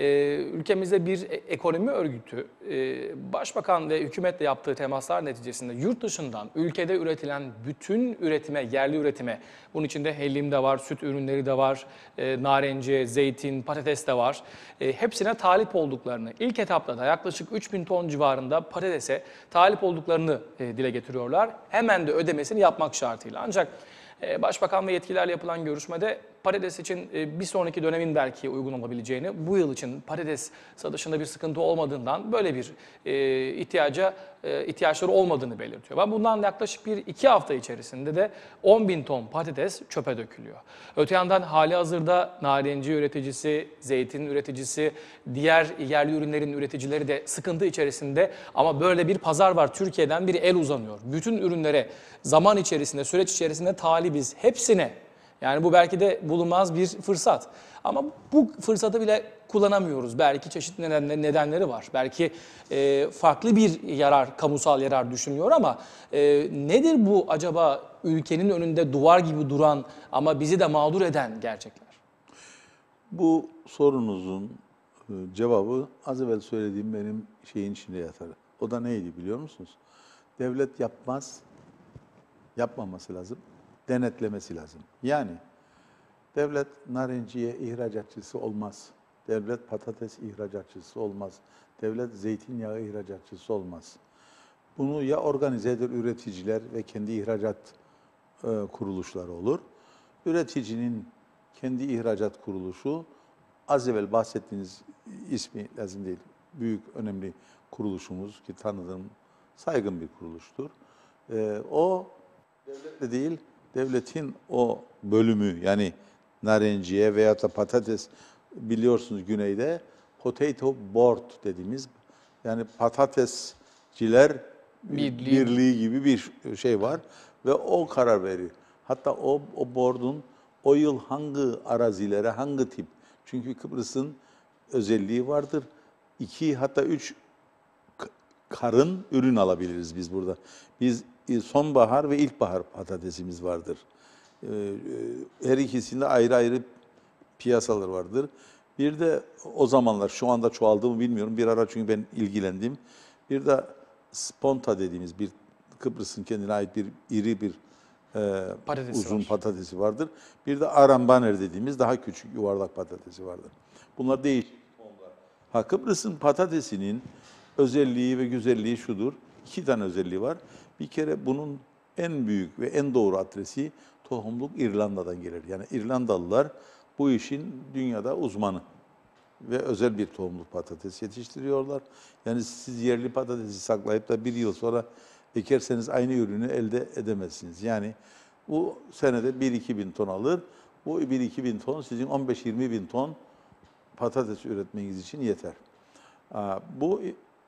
e, ülkemizde bir e, ekonomi örgütü e, başbakan ve hükümetle yaptığı temaslar neticesinde yurt dışından ülkede üretilen bütün üretime, yerli üretime, bunun içinde hellim de var, süt ürünleri de var, e, narenciye, zeytin, patates de var. E, hepsine talip olduklarını, ilk etapta da yaklaşık 3000 ton civarında patatese talip olduklarını dile getiriyorlar. Hemen de ödemesini yapmak şartıyla. Ancak Başbakan ve yetkililerle yapılan görüşmede Paredes için e, bir sonraki dönemin belki uygun olabileceğini, bu yıl için Paredes satışında bir sıkıntı olmadığından böyle bir e, ihtiyaca e, ihtiyaçları olmadığını belirtiyor. Ben bundan yaklaşık bir iki hafta içerisinde de 10 bin ton patates çöpe dökülüyor. Öte yandan hali hazırda narenci üreticisi, zeytin üreticisi, diğer yerli ürünlerin üreticileri de sıkıntı içerisinde ama böyle bir pazar var. Türkiye'den bir el uzanıyor. Bütün ürünlere zaman içerisinde, süreç içerisinde talibiz. Hepsine yani bu belki de bulunmaz bir fırsat. Ama bu fırsatı bile kullanamıyoruz. Belki çeşitli nedenleri var. Belki e, farklı bir yarar, kamusal yarar düşünüyor ama e, nedir bu acaba ülkenin önünde duvar gibi duran ama bizi de mağdur eden gerçekler? Bu sorunuzun e, cevabı az evvel söylediğim benim şeyin içinde yatar. O da neydi biliyor musunuz? Devlet yapmaz, yapmaması lazım denetlemesi lazım. Yani devlet narenciye ihracatçısı olmaz. Devlet patates ihracatçısı olmaz. Devlet zeytinyağı ihracatçısı olmaz. Bunu ya organize eder üreticiler ve kendi ihracat e, kuruluşları olur. Üreticinin kendi ihracat kuruluşu az evvel bahsettiğiniz ismi lazım değil. Büyük, önemli kuruluşumuz ki tanıdığım saygın bir kuruluştur. E, o devletle değil, devletin o bölümü yani narenciye veya da patates biliyorsunuz güneyde potato board dediğimiz yani patatesciler birliği. birliği gibi bir şey var ve o karar veriyor. Hatta o, o board'un o yıl hangi arazilere hangi tip çünkü Kıbrıs'ın özelliği vardır. İki hatta üç karın ürün alabiliriz biz burada. Biz e, sonbahar ve ilkbahar patatesimiz vardır. E, e, her ikisinde ayrı ayrı piyasalar vardır. Bir de o zamanlar şu anda çoğaldı bilmiyorum. Bir ara çünkü ben ilgilendim. Bir de sponta dediğimiz bir Kıbrıs'ın kendine ait bir iri bir e, patatesi uzun var. patatesi vardır. Bir de arambaner dediğimiz daha küçük yuvarlak patatesi vardır. Bunlar değil. Ha Kıbrıs'ın patatesinin özelliği ve güzelliği şudur. İki tane özelliği var. Bir kere bunun en büyük ve en doğru adresi tohumluk İrlanda'dan gelir. Yani İrlandalılar bu işin dünyada uzmanı ve özel bir tohumluk patates yetiştiriyorlar. Yani siz yerli patatesi saklayıp da bir yıl sonra ekerseniz aynı ürünü elde edemezsiniz. Yani bu senede 1-2 bin ton alır. Bu 1-2 bin ton sizin 15-20 bin ton patates üretmeniz için yeter. Bu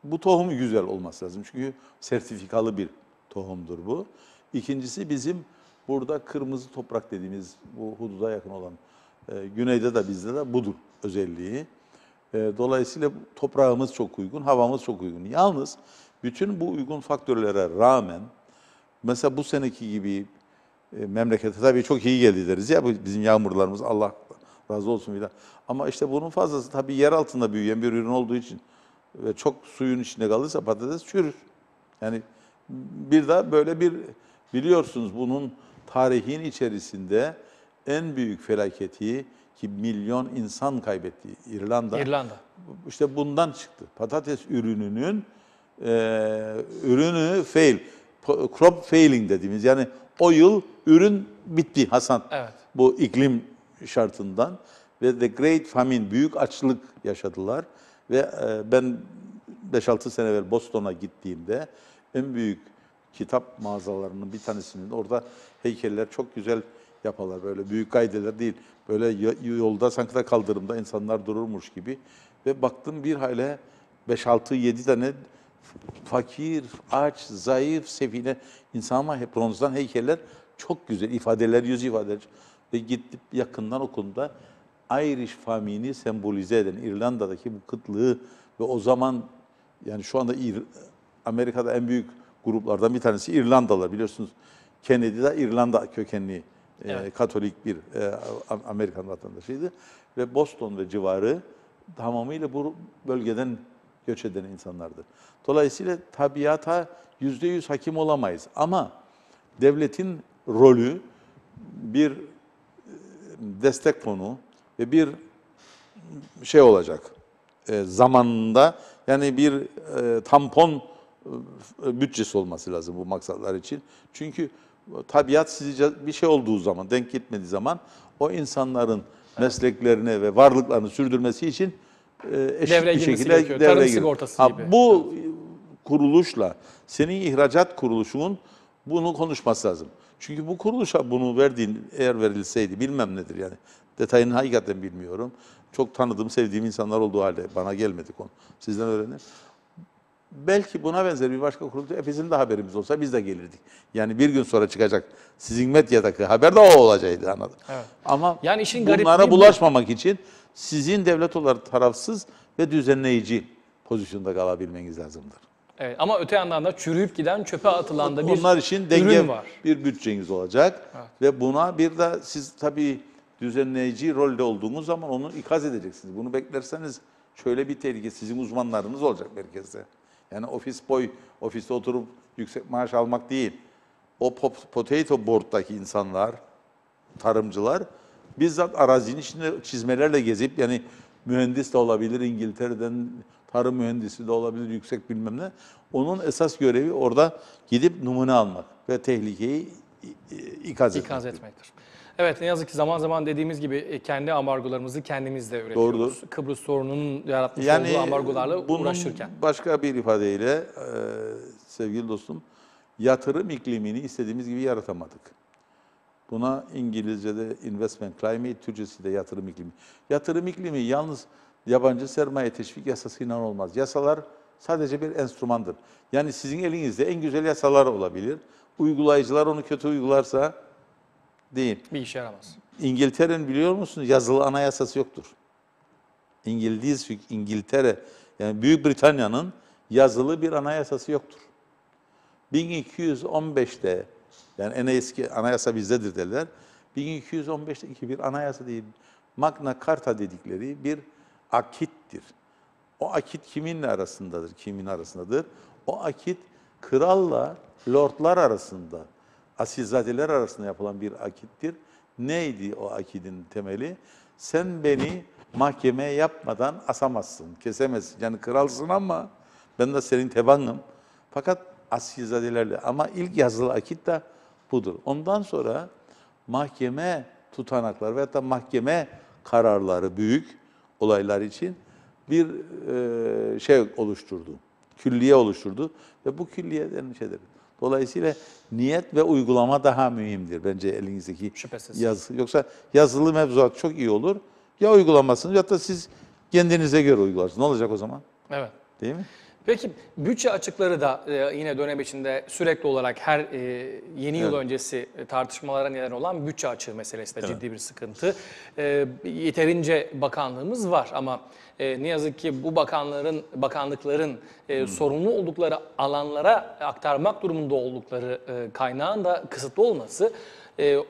bu tohum güzel olması lazım. Çünkü sertifikalı bir tohumdur bu. İkincisi bizim burada kırmızı toprak dediğimiz bu hududa yakın olan e, güneyde de bizde de budur özelliği. E, dolayısıyla toprağımız çok uygun, havamız çok uygun. Yalnız bütün bu uygun faktörlere rağmen mesela bu seneki gibi e, memlekete tabii çok iyi geldi deriz ya bizim yağmurlarımız Allah razı olsun filan. Ama işte bunun fazlası tabii yer altında büyüyen bir ürün olduğu için ve çok suyun içinde kalırsa patates çürür. Yani bir de böyle bir biliyorsunuz bunun tarihin içerisinde en büyük felaketi ki milyon insan kaybetti İrlanda. İrlanda. İşte bundan çıktı. Patates ürününün e, ürünü fail. Crop failing dediğimiz yani o yıl ürün bitti Hasan. Evet. Bu iklim şartından ve the great famine büyük açlık yaşadılar ve e, ben 5-6 sene evvel Boston'a gittiğimde en büyük kitap mağazalarının bir tanesinin orada heykeller çok güzel yaparlar. Böyle büyük gaydeler değil. Böyle yolda sanki de kaldırımda insanlar dururmuş gibi. Ve baktım bir hale 5-6-7 tane fakir, aç, zayıf, sefine insan ama hep bronzdan heykeller çok güzel ifadeler, yüz ifadeler. Ve gidip yakından okumda Irish famini sembolize eden İrlanda'daki bu kıtlığı ve o zaman yani şu anda İr Amerika'da en büyük gruplardan bir tanesi İrlandalılar biliyorsunuz. Kennedy de İrlanda kökenli e, evet. e, Katolik bir e, Amerikan vatandaşıydı ve Boston ve civarı tamamıyla bu bölgeden göç eden insanlardı. Dolayısıyla tabiata yüzde yüz hakim olamayız ama devletin rolü bir e, destek fonu ve bir şey olacak e, zamanında yani bir e, tampon e, bütçesi olması lazım bu maksatlar için. Çünkü e, tabiat sizi bir şey olduğu zaman, denk gitmediği zaman o insanların mesleklerine ve varlıklarını sürdürmesi için e, eşit devre bir şekilde gerekiyor. devre Tarım sigortası ha, gibi. Bu kuruluşla senin ihracat kuruluşunun bunu konuşması lazım. Çünkü bu kuruluşa bunu verdiğin eğer verilseydi bilmem nedir yani. Detayını hakikaten bilmiyorum. Çok tanıdığım, sevdiğim insanlar olduğu halde bana gelmedi konu. Sizden öğrenir. Belki buna benzer bir başka kuruluşta hepsinin de haberimiz olsa biz de gelirdik. Yani bir gün sonra çıkacak sizin medyadaki haber de o olacaktı anladın. Evet. Ama yani işin bunlara bulaşmamak bu. için sizin devlet olarak tarafsız ve düzenleyici pozisyonda kalabilmeniz lazımdır. Evet, ama öte yandan da çürüyüp giden çöpe atılan da bir Onlar için denge var. bir bütçeniz olacak evet. ve buna bir de siz tabii düzenleyici rolde olduğunuz zaman onu ikaz edeceksiniz. Bunu beklerseniz şöyle bir tehlike sizin uzmanlarınız olacak merkezde. Yani ofis boy, ofiste oturup yüksek maaş almak değil. O potato board'daki insanlar, tarımcılar bizzat arazinin içinde çizmelerle gezip yani mühendis de olabilir İngiltere'den tarım mühendisi de olabilir yüksek bilmem ne. Onun esas görevi orada gidip numune almak ve tehlikeyi ikaz, ikaz etmektir. etmektir. Evet ne yazık ki zaman zaman dediğimiz gibi e, kendi ambargolarımızı kendimiz de üretiyoruz. Doğrudur. Kıbrıs sorununun yaratmış yani, olduğu ambargolarla bunun uğraşırken. Başka bir ifadeyle e, sevgili dostum yatırım iklimini istediğimiz gibi yaratamadık. Buna İngilizce'de investment climate, Türkçesi de yatırım iklimi. Yatırım iklimi yalnız yabancı sermaye teşvik yasasıyla olmaz. Yasalar sadece bir enstrümandır. Yani sizin elinizde en güzel yasalar olabilir. Uygulayıcılar onu kötü uygularsa değil. Bir işe yaramaz. İngiltere'nin biliyor musunuz yazılı anayasası yoktur. İngiliz, İngiltere yani Büyük Britanya'nın yazılı bir anayasası yoktur. 1215'te yani en eski anayasa bizdedir derler. iki bir anayasa değil, Magna Carta dedikleri bir akittir. O akit kiminle arasındadır? Kimin arasındadır? O akit kralla lordlar arasında asilzadeler arasında yapılan bir akittir. Neydi o akidin temeli? Sen beni mahkeme yapmadan asamazsın, kesemezsin. Yani kralsın ama ben de senin tebanım. Fakat asilzadelerle ama ilk yazılı akit de budur. Ondan sonra mahkeme tutanakları veyahut da mahkeme kararları büyük olaylar için bir e, şey oluşturdu. Külliye oluşturdu ve bu külliyeden şeydir. Dolayısıyla niyet ve uygulama daha mühimdir bence elinizdeki Şüphesiz. yazı. Yoksa yazılı mevzuat çok iyi olur. Ya uygulamasınız ya da siz kendinize göre uygularsınız. Ne olacak o zaman? Evet. Değil mi? Peki bütçe açıkları da e, yine dönem içinde sürekli olarak her e, yeni yıl Evet. öncesi e, tartışmalara neden olan bütçe açığı meselesi de Evet. ciddi bir sıkıntı. yeterince bakanlığımız var ama ne yazık ki bu bakanların bakanlıkların e, hmm. sorumlu oldukları alanlara aktarmak durumunda oldukları kaynağın da kısıtlı olması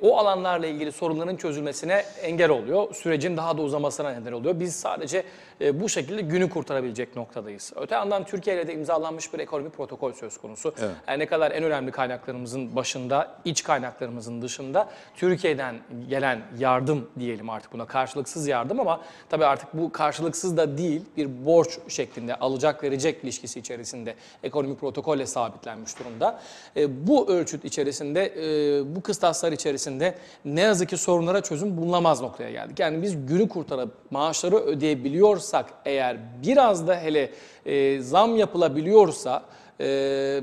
o alanlarla ilgili sorunların çözülmesine engel oluyor. Sürecin daha da uzamasına neden oluyor. Biz sadece e, bu şekilde günü kurtarabilecek noktadayız. Öte yandan Türkiye ile de imzalanmış bir ekonomi protokol söz konusu. Evet. Yani ne kadar en önemli kaynaklarımızın başında, iç kaynaklarımızın dışında Türkiye'den gelen yardım diyelim artık buna karşılıksız yardım ama tabii artık bu karşılıksız da değil bir borç şeklinde alacak verecek ilişkisi içerisinde ekonomi protokolle sabitlenmiş durumda. E, bu ölçüt içerisinde, e, bu kıstaslar içerisinde ne yazık ki sorunlara çözüm bulunamaz noktaya geldik. Yani biz günü kurtarıp maaşları ödeyebiliyor yapabiliyorsak eğer biraz da hele e, zam yapılabiliyorsa e,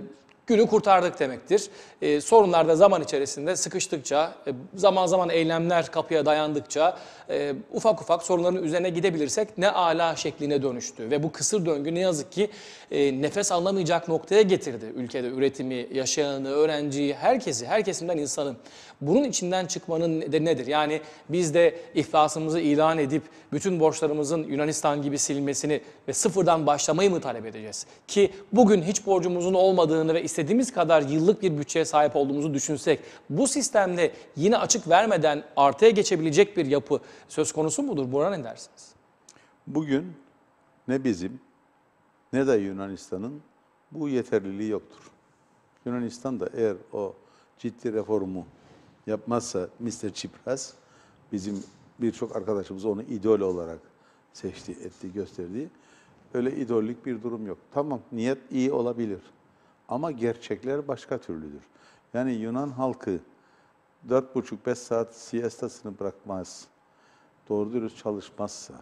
günü kurtardık demektir. E, sorunlar da zaman içerisinde sıkıştıkça, e, zaman zaman eylemler kapıya dayandıkça e, ufak ufak sorunların üzerine gidebilirsek ne ala şekline dönüştü. Ve bu kısır döngü ne yazık ki e, nefes alamayacak noktaya getirdi. Ülkede üretimi, yaşayanı, öğrenciyi, herkesi, her kesimden insanın. Bunun içinden çıkmanın nedir? Yani biz de iflasımızı ilan edip bütün borçlarımızın Yunanistan gibi silmesini ve sıfırdan başlamayı mı talep edeceğiz? Ki bugün hiç borcumuzun olmadığını ve istediğimiz kadar yıllık bir bütçeye sahip olduğumuzu düşünsek bu sistemle yine açık vermeden artıya geçebilecek bir yapı söz konusu mudur? Buna ne dersiniz? Bugün ne bizim ne de Yunanistan'ın bu yeterliliği yoktur. Yunanistan da eğer o ciddi reformu yapmazsa Mr. Çipras bizim birçok arkadaşımız onu idol olarak seçti, etti, gösterdi. Öyle idollik bir durum yok. Tamam niyet iyi olabilir ama gerçekler başka türlüdür. Yani Yunan halkı 4,5-5 saat siestasını bırakmaz, doğru dürüst çalışmazsa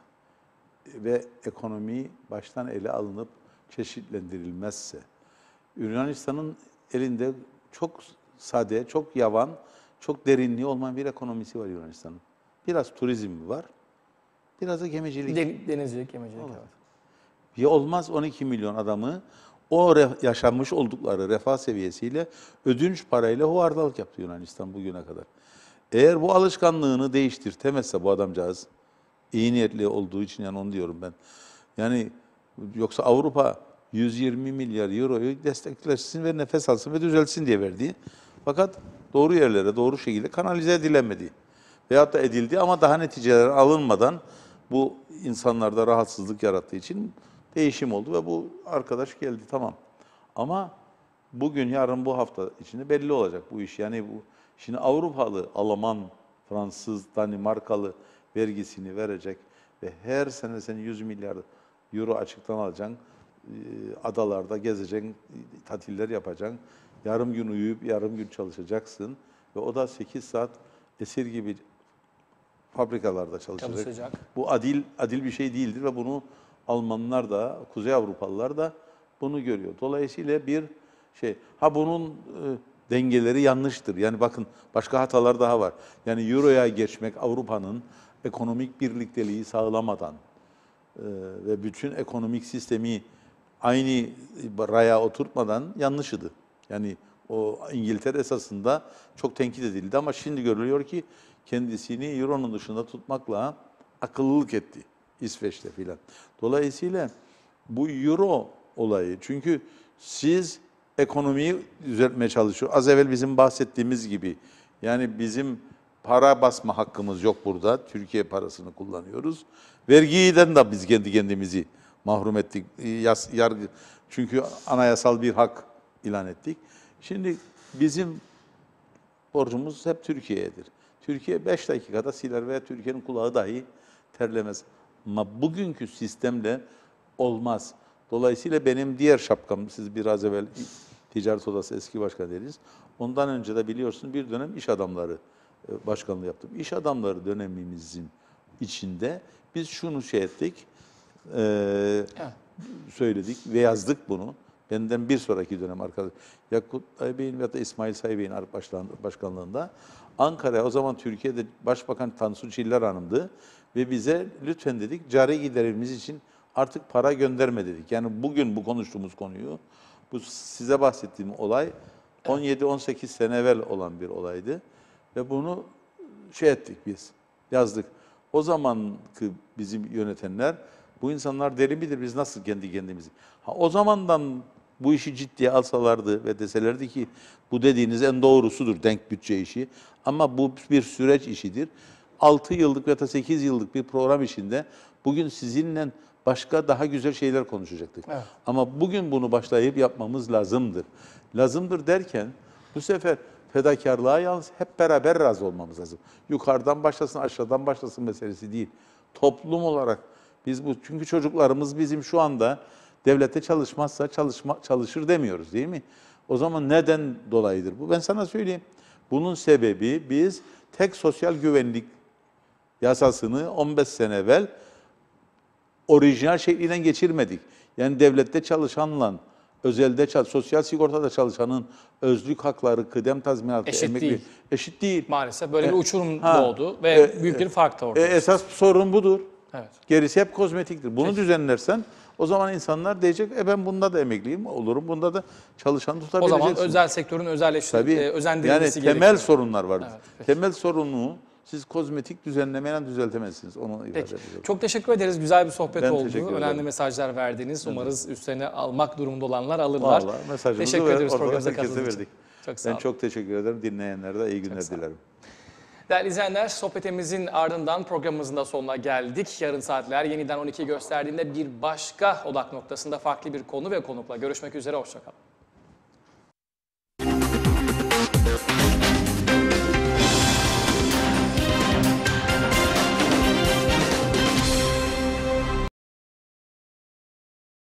ve ekonomi baştan ele alınıp çeşitlendirilmezse, Yunanistan'ın elinde çok sade, çok yavan çok derinliği olmayan bir ekonomisi var Yunanistan'ın. Biraz turizm var. Biraz da gemicilik. De, denizcilik, gemicilik. Evet. Ya olmaz 12 milyon adamı o yaşanmış oldukları refah seviyesiyle ödünç parayla huvardalık yaptı Yunanistan bugüne kadar. Eğer bu alışkanlığını değiştirtemezse bu adamcağız iyi niyetli olduğu için yani onu diyorum ben. Yani yoksa Avrupa 120 milyar euroyu desteklesin ve nefes alsın ve düzelsin diye verdiği fakat doğru yerlere, doğru şekilde kanalize edilemedi. Veyahut da edildi ama daha neticeler alınmadan bu insanlarda rahatsızlık yarattığı için değişim oldu ve bu arkadaş geldi tamam. Ama bugün, yarın, bu hafta içinde belli olacak bu iş. Yani bu şimdi Avrupalı, Alman, Fransız, Danimarkalı vergisini verecek ve her sene sen 100 milyar euro açıktan alacaksın. Adalarda gezeceksin, tatiller yapacaksın. Yarım gün uyuyup yarım gün çalışacaksın. Ve o da 8 saat esir gibi fabrikalarda çalışacak. çalışacak. Bu adil adil bir şey değildir ve bunu Almanlar da, Kuzey Avrupalılar da bunu görüyor. Dolayısıyla bir şey, ha bunun e, dengeleri yanlıştır. Yani bakın başka hatalar daha var. Yani Euro'ya geçmek Avrupa'nın ekonomik birlikteliği sağlamadan e, ve bütün ekonomik sistemi aynı raya oturtmadan yanlışıdı. Yani o İngiltere esasında çok tenkit edildi ama şimdi görülüyor ki kendisini Euro'nun dışında tutmakla akıllılık etti İsveç'te filan. Dolayısıyla bu Euro olayı çünkü siz ekonomiyi düzeltmeye çalışıyor. Az evvel bizim bahsettiğimiz gibi yani bizim para basma hakkımız yok burada. Türkiye parasını kullanıyoruz. Vergiden de biz kendi kendimizi mahrum ettik. yargı, çünkü anayasal bir hak ilan ettik. Şimdi bizim borcumuz hep Türkiye'dir. Türkiye 5 dakikada siler veya Türkiye'nin kulağı dahi terlemez. Ama bugünkü sistemle olmaz. Dolayısıyla benim diğer şapkam, siz biraz evvel Ticaret Odası eski başkan dediniz. Ondan önce de biliyorsunuz bir dönem iş adamları e, başkanlığı yaptım. İş adamları dönemimizin içinde biz şunu şey ettik, e, söyledik ve yazdık bunu. Benden bir sonraki dönem arkadaş. Yakut Aybey'in ya da İsmail Saybey'in başkanlığında Ankara'ya o zaman Türkiye'de Başbakan Tansu Çiller Hanım'dı ve bize lütfen dedik cari giderimiz için artık para gönderme dedik. Yani bugün bu konuştuğumuz konuyu bu size bahsettiğim olay 17-18 sene evvel olan bir olaydı ve bunu şey ettik biz yazdık. O zamanki bizim yönetenler bu insanlar deli midir biz nasıl kendi kendimizi? Ha, o zamandan bu işi ciddiye alsalardı ve deselerdi ki bu dediğiniz en doğrusudur denk bütçe işi. Ama bu bir süreç işidir. 6 yıllık veya 8 yıllık bir program içinde bugün sizinle başka daha güzel şeyler konuşacaktık. Evet. Ama bugün bunu başlayıp yapmamız lazımdır. Lazımdır derken bu sefer fedakarlığa yalnız hep beraber razı olmamız lazım. Yukarıdan başlasın, aşağıdan başlasın meselesi değil. Toplum olarak biz bu çünkü çocuklarımız bizim şu anda Devlette çalışmazsa çalışma, çalışır demiyoruz değil mi? O zaman neden dolayıdır bu? Ben sana söyleyeyim. Bunun sebebi biz tek sosyal güvenlik yasasını 15 sene evvel orijinal şeklinden geçirmedik. Yani devlette çalışanla özelde çalış, sosyal sigortada çalışanın özlük hakları, kıdem tazminatı, eşit emekli değil. eşit değil. Maalesef böyle e, bir uçurum ha, doğdu ve e, büyük e, bir fark da ortaya. E, esas sorun budur. Evet. Gerisi hep kozmetiktir. Bunu Kesin. düzenlersen o zaman insanlar diyecek e ben bunda da emekliyim olurum. Bunda da çalışan O zaman özel sektörün özelleştirilmesi, Tabii. E, yani temel gerekiyor. sorunlar var. Evet, temel sorunu siz kozmetik düzenlemeyle düzeltemezsiniz. Onu ifade Peki. ediyorum. Çok teşekkür ederiz. Güzel bir sohbet Ben oldu. Önemli mesajlar verdiniz. Umarız üstlerine almak durumunda olanlar alırlar. Vallahi mesajımızı teşekkür ver- ederiz ortada programımıza katıldığınız için. Çok sağ Ben olun. çok teşekkür ederim. Dinleyenlere de iyi günler dilerim. Değerli izleyenler, sohbetimizin ardından programımızın da sonuna geldik. Yarın saatler yeniden 12 gösterdiğinde bir başka odak noktasında farklı bir konu ve konukla görüşmek üzere. Hoşçakalın.